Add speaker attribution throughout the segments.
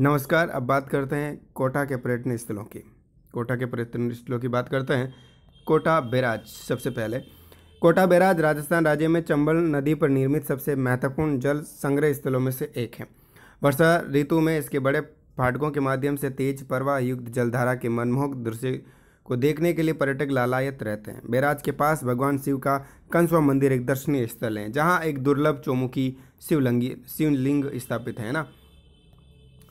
Speaker 1: नमस्कार अब बात करते हैं कोटा के पर्यटन स्थलों की कोटा के पर्यटन स्थलों की बात करते हैं कोटा बैराज सबसे पहले कोटा बैराज राजस्थान राज्य में चंबल नदी पर निर्मित सबसे महत्वपूर्ण जल संग्रह स्थलों में से एक है वर्षा ऋतु में इसके बड़े फाटकों के माध्यम से तेज परवाह युक्त जलधारा के मनमोहक दृश्य को देखने के लिए पर्यटक लालायत रहते हैं बैराज के पास भगवान शिव का कंसवा मंदिर एक दर्शनीय स्थल है जहाँ एक दुर्लभ चौमुखी शिवलिंग शिवलिंग स्थापित है ना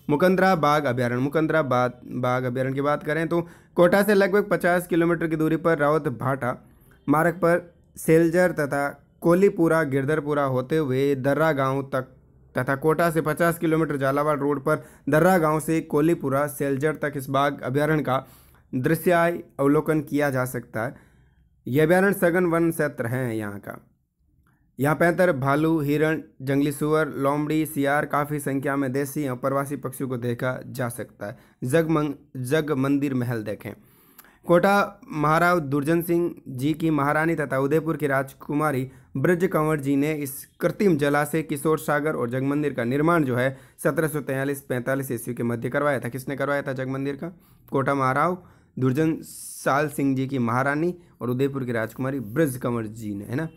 Speaker 1: मुकंदरा बाग अभ्यारण्य मुकंदरा बाग बाग अभ्यारण्य की बात करें तो कोटा से लगभग 50 किलोमीटर की दूरी पर रावत भाटा मार्ग पर सेलजर तथा कोलीपुरा गिरधरपुरा होते हुए दर्रा गांव तक तथा कोटा से 50 किलोमीटर झालावाड़ रोड पर दर्रा गांव से कोलीपुरा सेलजर तक इस बाग अभ्यारण्य का दृश्याय अवलोकन किया जा सकता है यह अभ्यारण्य सघन वन क्षेत्र है यहाँ का यहाँ पैंतर भालू हिरण जंगली सुअर लोमड़ी सियार काफ़ी संख्या में देसी और प्रवासी पक्षियों को देखा जा सकता है मंग जग मंदिर महल देखें कोटा महाराव दुर्जन सिंह जी की महारानी तथा उदयपुर की राजकुमारी ब्रज कंवर जी ने इस कृत्रिम जलाशय किशोर सागर और जग मंदिर का निर्माण जो है सत्रह सौ तैयलीस पैंतालीस ईस्वी के मध्य करवाया था किसने करवाया था जग मंदिर का कोटा महाराव दुर्जन साल सिंह जी की महारानी और उदयपुर की राजकुमारी ब्रज कंवर जी ने है ना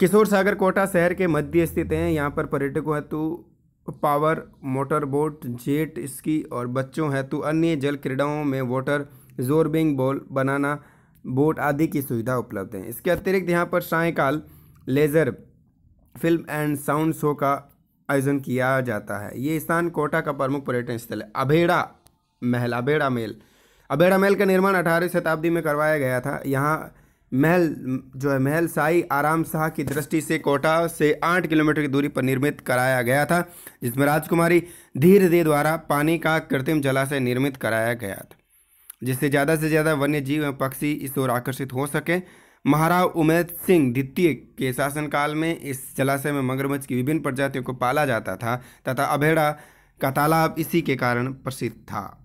Speaker 1: किशोर सागर कोटा शहर के मध्य स्थित हैं यहाँ पर पर्यटकों हेतु power motor boat jet ski और बच्चों हेतु अन्य जल क्रीड़ाओं में water zorbing ball banana boat आदि की सुविधा उपलब्ध है इसके अतिरिक्त यहाँ पर सायकाल laser film and sound show का आयोजन किया जाता है ये स्थान कोटा का प्रमुख पर्यटन स्थल है अभेड़ा महल अभेड़ा मेल अभेड़ा महल का निर्माण अठारहवीं शताब्दी में करवाया गया था यहाँ महल जो है महल साई आराम शाह की दृष्टि से कोटा से आठ किलोमीटर की दूरी पर निर्मित कराया गया था जिसमें राजकुमारी धीरे धीरे द्वारा पानी का कृत्रिम जलाशय निर्मित कराया गया था जिससे ज़्यादा से ज़्यादा वन्य जीव एवं पक्षी इस ओर आकर्षित हो सके महाराव उमेद सिंह द्वितीय के शासनकाल में इस जलाशय में मगरमच्छ की विभिन्न प्रजातियों को पाला जाता था तथा अभेड़ा का तालाब इसी के कारण प्रसिद्ध था